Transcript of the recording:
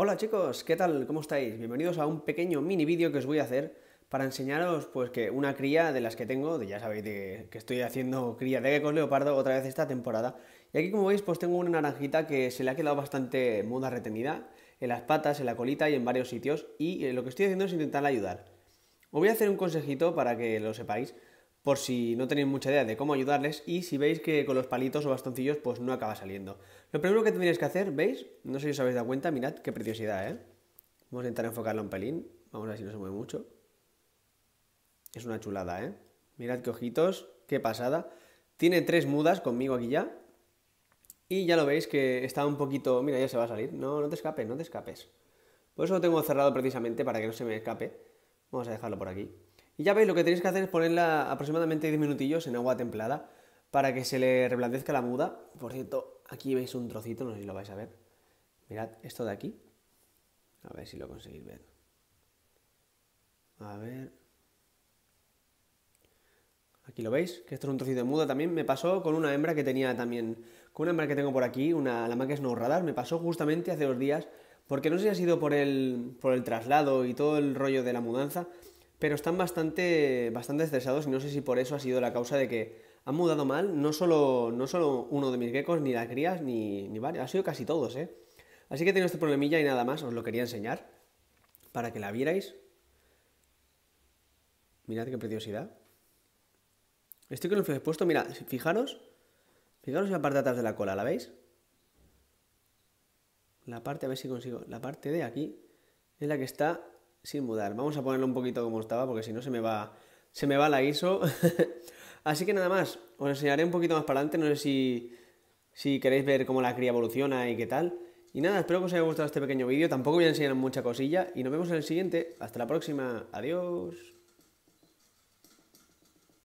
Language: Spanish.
Hola chicos, ¿qué tal? ¿Cómo estáis? Bienvenidos a un pequeño mini vídeo que os voy a hacer para enseñaros pues que una cría de las que tengo, ya sabéis que estoy haciendo cría de con leopardo otra vez esta temporada. Y aquí como veis pues tengo una naranjita que se le ha quedado bastante muda retenida en las patas, en la colita y en varios sitios y eh, lo que estoy haciendo es intentar ayudar. Os voy a hacer un consejito para que lo sepáis por si no tenéis mucha idea de cómo ayudarles y si veis que con los palitos o bastoncillos pues no acaba saliendo. Lo primero que tenéis que hacer, ¿veis? No sé si os habéis dado cuenta, mirad qué preciosidad, ¿eh? Vamos a intentar enfocarla un pelín, vamos a ver si no se mueve mucho. Es una chulada, ¿eh? Mirad qué ojitos, qué pasada. Tiene tres mudas conmigo aquí ya. Y ya lo veis que está un poquito... Mira, ya se va a salir. No, no te escapes, no te escapes. Por eso lo tengo cerrado precisamente para que no se me escape. Vamos a dejarlo por aquí. Y ya veis, lo que tenéis que hacer es ponerla aproximadamente 10 minutillos en agua templada para que se le reblandezca la muda. Por cierto, aquí veis un trocito, no sé si lo vais a ver. Mirad esto de aquí. A ver si lo conseguís ver. A ver. Aquí lo veis, que esto es un trocito de muda también. Me pasó con una hembra que tenía también, con una hembra que tengo por aquí, una lama que es no radar, me pasó justamente hace dos días, porque no sé si ha sido por el, por el traslado y todo el rollo de la mudanza, pero están bastante, bastante estresados y no sé si por eso ha sido la causa de que han mudado mal, no solo, no uno de mis geckos, ni las crías, ni, ni varios, ha sido casi todos, ¿eh? Así que tengo este problemilla y nada más, os lo quería enseñar para que la vierais. Mirad qué preciosidad. Estoy con el presupuesto puesto, mirad, fijaros, fijaros en la parte de atrás de la cola, ¿la veis? La parte, a ver si consigo, la parte de aquí es la que está sin mudar. Vamos a ponerlo un poquito como estaba porque si no se me va, se me va la ISO. Así que nada más, os enseñaré un poquito más para adelante, no sé si, si queréis ver cómo la cría evoluciona y qué tal. Y nada, espero que os haya gustado este pequeño vídeo, tampoco voy a enseñar mucha cosilla y nos vemos en el siguiente. Hasta la próxima, adiós.